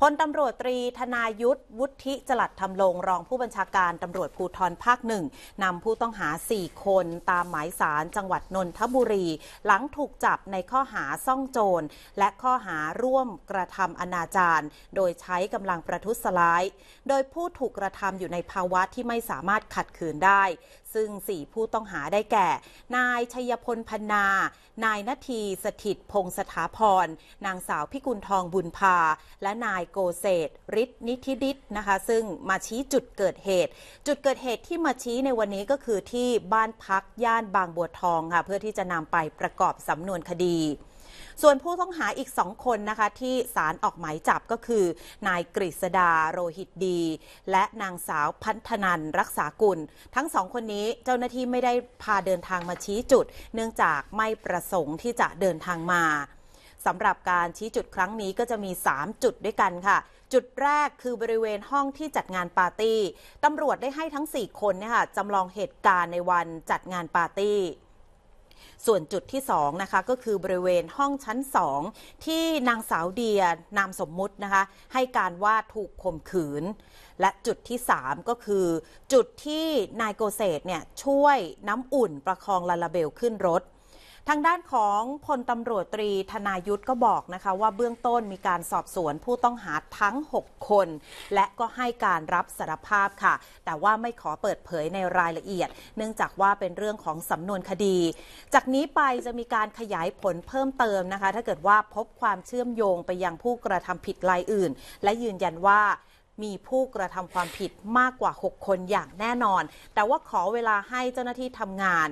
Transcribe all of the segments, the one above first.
พลตำรวจตรีธนายุทธวุฒิจลัดทำลงรองผู้บัญชาการ ตำรวจภูทรภาคหนึ่งนำผู้ต้องหา 4 คนตามหมายสาร จังหวัดนนทบุรีหลังถูกจับในข้อหาซ่องโจร และข้อหาร่วมกระทำอนาจารโดยใช้กำลังประทุษร้าย โดยผู้ถูกกระทำอยู่ในภาวะที่ไม่สามารถขัดขืนได้ซึ่ง 4 ผู้ต้องหาได้แก่ นายชัยพลพนา นายนาทีสถิตพงสถาพร นางสาวพิกุลทองบุญพา และนายโกเศษฤทธินิธิดิษนะคะ ซึ่งมาชี้จุดเกิดเหตุ จุดเกิดเหตุที่มาชี้ในวันนี้ก็คือที่บ้านพักย่านบางบัวทองค่ะ เพื่อที่จะนำไปประกอบสำนวนคดีส่วนผู้ต้องหาอีกสองคนนะคะ ที่ศาลออกหมายจับก็คือ นายกฤษดาโรหิตดี และนางสาวพัฒนันรักษากุลทั้งสองคนนี้เจ้าหน้าที่ไม่ได้พาเดินทางมาชี้จุด เนื่องจากไม่ประสงค์ที่จะเดินทางมาสำหรับการชี้จุดครั้งนี้ก็จะมี 3 จุดด้วยกันค่ะ จุดแรกคือบริเวณห้องที่จัดงานปาร์ตี้ตำรวจได้ให้ทั้ง 4 คนเนี่ยค่ะจำลองเหตุการณ์ในวันจัดงานปาร์ตี้ส่วนจุดที่ 2 นะคะ ก็คือบริเวณห้องชั้น 2 ที่นางสาวเดียนามสมมุตินะคะ ให้การว่าถูกข่มขืน และจุดที่ 3 ก็คือ จุดที่นายโกเศษเนี่ยช่วยน้ำอุ่นประคองลาลาเบลขึ้นรถทางด้านของพลตำรวจตรีธนายุทธก็บอกนะคะว่าเบื้องต้นมีการสอบสวนผู้ต้องหาทั้ง 6 คน และก็ให้การรับสารภาพค่ะ แต่ว่าไม่ขอเปิดเผยในรายละเอียด เนื่องจากว่าเป็นเรื่องของสำนวนคดี จากนี้ไปจะมีการขยายผลเพิ่มเติมนะคะถ้าเกิดว่าพบความเชื่อมโยงไปยังผู้กระทำผิดรายอื่น และยืนยันว่ามีผู้กระทำความผิดมากกว่า6คนอย่างแน่นอนแต่ว่าขอเวลาให้เจ้าหน้าที่ทำงาน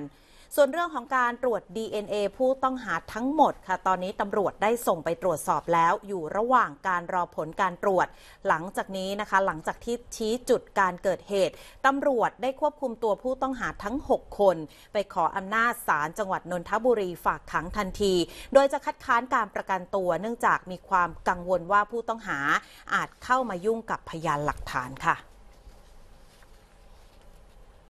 ส่วนเรื่องของการตรวจ DNA ผู้ต้องหาทั้งหมดค่ะ ตอนนี้ตำรวจได้ส่งไปตรวจสอบแล้ว อยู่ระหว่างการรอผลการตรวจ หลังจากนี้นะคะหลังจากที่ชี้จุดการเกิดเหตุตำรวจได้ควบคุมตัวผู้ต้องหาทั้ง 6 คน ไปขออำนาจศาลจังหวัดนนทบุรีฝากขังทันที โดยจะคัดค้านการประกันตัว เนื่องจากมีความกังวลว่าผู้ต้องหาอาจเข้ามายุ่งกับพยานหลักฐานค่ะ